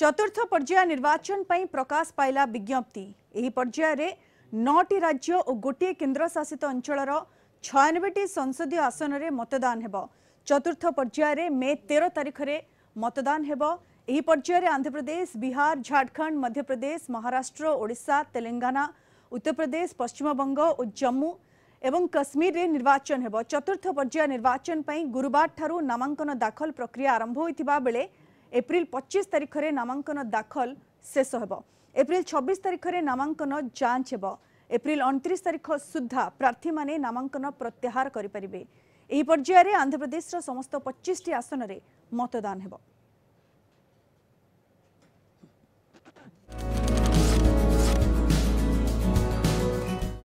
चतुर्थ पर्याय निर्वाचन पर प्रकाश पाइला विज्ञप्ति पर्यायर नौटी राज्य और गोटे केन्द्रशासित अंचल छयानबे संसदीय आसन में मतदान हो चतुर्थ पर्यायर मे तेरह तारीख में मतदान हो पर्यायर आंध्रप्रदेश बिहार झारखंड मध्यप्रदेश महाराष्ट्र ओडा तेलंगाना उत्तर प्रदेश पश्चिम बंग और जम्मू एवं कश्मीर में निर्वाचन हो चतुर्थ पर्याय निर्वाचन गुरुवार नामांकन दाखल प्रक्रिया आरंभ होता बेले ଏପ୍ରିଲ ପଚିଶ ତାରିଖରେ ନାମାଙ୍କନ ଦାଖଲ ଶେଷ ହେବ ଏପ୍ରିଲ ଛବିଶ ତାରିଖରେ ନାମାଙ୍କନ ଯାଞ୍ଚ ହେବ ଏପ୍ରିଲ ଅଣତିରିଶ ତାରିଖ ସୁଦ୍ଧା ପ୍ରାର୍ଥୀମାନେ ନାମାଙ୍କନ ପ୍ରତ୍ୟାହାର କରିପାରିବେ ଏହି ପର୍ଯ୍ୟାୟରେ ଆନ୍ଧ୍ରପ୍ରଦେଶର ସମସ୍ତ ପଚିଶଟି ଆସନରେ ମତଦାନ ହେବ